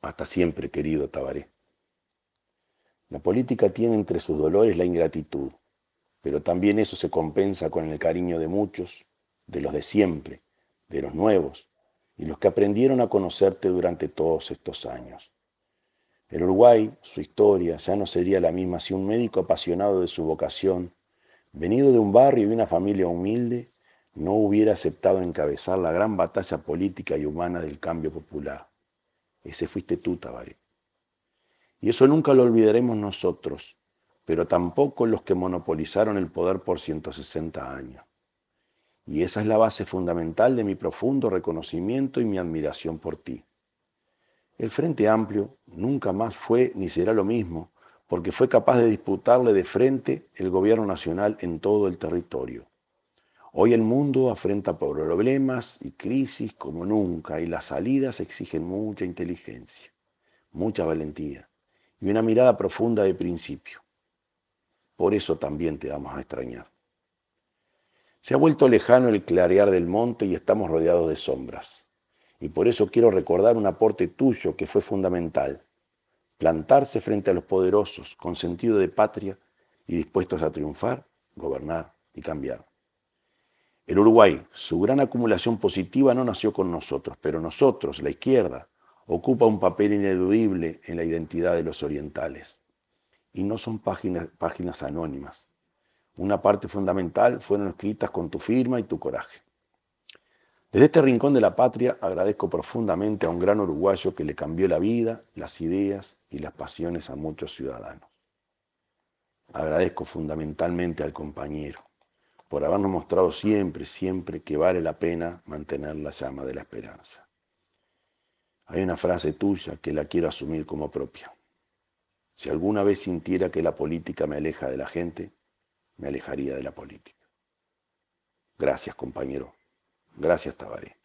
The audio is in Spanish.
Hasta siempre, querido Tabaré. La política tiene entre sus dolores la ingratitud, pero también eso se compensa con el cariño de muchos, de los de siempre, de los nuevos y los que aprendieron a conocerte durante todos estos años. El Uruguay, su historia, ya no sería la misma si un médico apasionado de su vocación, venido de un barrio y una familia humilde, no hubiera aceptado encabezar la gran batalla política y humana del cambio popular. Ese fuiste tú, Tabaré. Y eso nunca lo olvidaremos nosotros, pero tampoco los que monopolizaron el poder por 160 años. Y esa es la base fundamental de mi profundo reconocimiento y mi admiración por ti. El Frente Amplio nunca más fue ni será lo mismo, porque fue capaz de disputarle de frente el gobierno nacional en todo el territorio. Hoy el mundo afrenta problemas y crisis como nunca y las salidas exigen mucha inteligencia, mucha valentía y una mirada profunda de principio. Por eso también te vamos a extrañar. Se ha vuelto lejano el clarear del monte y estamos rodeados de sombras. Y por eso quiero recordar un aporte tuyo que fue fundamental. Plantarse frente a los poderosos, con sentido de patria y dispuestos a triunfar, gobernar y cambiar. El Uruguay, su gran acumulación positiva no nació con nosotros, pero nosotros, la izquierda, ocupa un papel ineludible en la identidad de los orientales. Y no son páginas, páginas anónimas. Una parte fundamental fueron escritas con tu firma y tu coraje. Desde este rincón de la patria agradezco profundamente a un gran uruguayo que le cambió la vida, las ideas y las pasiones a muchos ciudadanos. Agradezco fundamentalmente al compañero, por habernos mostrado siempre, siempre que vale la pena mantener la llama de la esperanza. Hay una frase tuya que la quiero asumir como propia. Si alguna vez sintiera que la política me aleja de la gente, me alejaría de la política. Gracias, compañero. Gracias, Tabaré.